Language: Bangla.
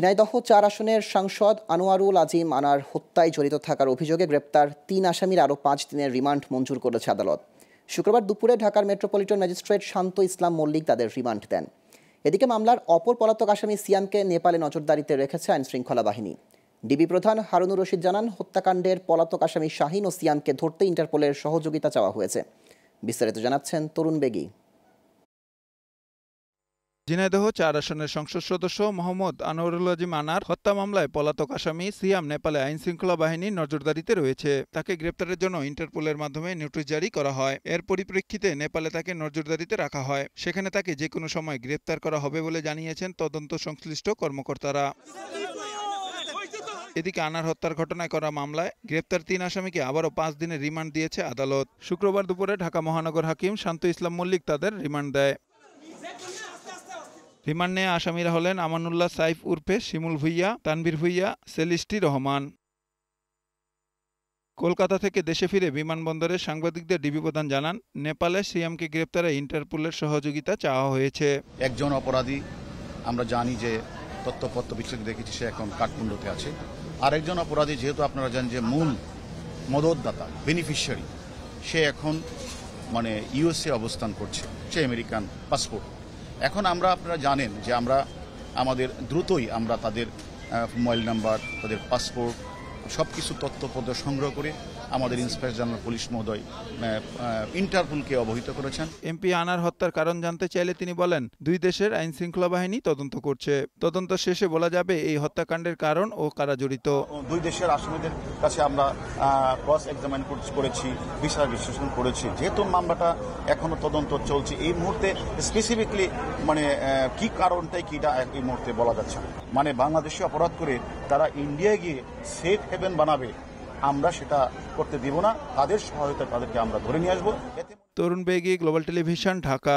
ঝিনাইদহ চার আসনের সাংসদ আনোয়ারুল আজিম আনার হত্যায় জড়িত থাকার অভিযোগে গ্রেপ্তার তিন আসামির আরও পাঁচ দিনের রিমান্ড মঞ্জুর করেছে আদালত শুক্রবার দুপুরে ঢাকার মেট্রোপলিটন ম্যাজিস্ট্রেট শান্ত ইসলাম মল্লিক তাদের রিমান্ড দেন এদিকে মামলার অপর পলাতক আসামি সিয়ামকে নেপালে নজরদারিতে রেখেছে আইনশৃঙ্খলা বাহিনী ডিবি প্রধান হারুনুর রশিদ জানান হত্যাকাণ্ডের পলাতক আসামি শাহিন ও সিয়ামকে ধরতে ইন্টারপোলের সহযোগিতা চাওয়া হয়েছে বিস্তারিত জানাচ্ছেন তরুণ বেগী ঝিনাইদহ চার আসনের সংসদ সদস্য মোহাম্মদ আনোয়ারুল আজিম আনার হত্যা মামলায় পলাতক আসামি সিয়াম নেপালে আইন শৃঙ্খলা বাহিনীর নজরদারিতে রয়েছে তাকে গ্রেপ্তারের জন্য ইন্টারপোলের মাধ্যমে নোটিশ জারি করা হয় এর পরিপ্রেক্ষিতে নেপালে তাকে নজরদারিতে রাখা হয় সেখানে তাকে যে কোনো সময় গ্রেপ্তার করা হবে বলে জানিয়েছেন তদন্ত সংশ্লিষ্ট কর্মকর্তারা এদিকে আনার হত্যার ঘটনায় করা মামলায় গ্রেপ্তার তিন আসামিকে আবারও পাঁচ দিনের রিমান্ড দিয়েছে আদালত শুক্রবার দুপুরে ঢাকা মহানগর হাকিম শান্ত ইসলাম মল্লিক তাদের রিমান্ড দেয় রিমান্ডে আসামিরা হলেন আমানুল্লাহ সাইফ উর্ফে শিমুল ভুইয়া তানবির ভুইয়া সেলিস্টি রহমান কলকাতা থেকে দেশে ফিরে বিমানবন্দরে সাংবাদিকদের ডিবি প্রধান জানান নেপালে সিএমকে গ্রেপ্তারে ইন্টারপোলের সহযোগিতা চাওয়া হয়েছে একজন অপরাধী আমরা জানি যে তথ্যপত্র বিশ্লেষণ দেখেছি সে এখন কাঠমুন্ডতে আছে আরেকজন অপরাধী যেহেতু আপনারা জানেন যে মূল মদতদাতা বেনিফিশিয়ারি সে এখন মানে ইউএসএ অবস্থান করছে সে আমেরিকান পাসপোর্ট এখন আমরা আপনারা জানেন যে আমরা আমাদের দ্রুতই আমরা তাদের মোবাইল নাম্বার তাদের পাসপোর্ট সব কিছু তথ্যপত্র সংগ্রহ করে আমাদের ইন্সপেক্টর জেনারেল পুলিশ মহোদয় ইন্টারপোলকে অবহিত করেছেন এমপি আনার হত্যার কারণ জানতে চাইলে তিনি বলেন দুই দেশের আইন শৃঙ্খলা বাহিনী তদন্ত করছে তদন্ত শেষে বলা যাবে এই হত্যাকাণ্ডের কারণ ও কারা জড়িত দুই দেশের আসামিদের কাছে আমরা ক্রস এক্সামিন করেছি বিচার বিশ্লেষণ করেছি যেহেতু মামলাটা এখনো তদন্ত চলছে এই মুহূর্তে স্পেসিফিকলি মানে কি কারণটাই কিটা এই মুহূর্তে বলা যাচ্ছে মানে বাংলাদেশে অপরাধ করে তারা ইন্ডিয়ায় গিয়ে সেফ হেভেন বানাবে আমরা সেটা করতে দিব না তাদের সহায়তা তাদেরকে আমরা ধরে নিয়ে আসবো তরুণ বেগী গ্লোবাল টেলিভিশন ঢাকা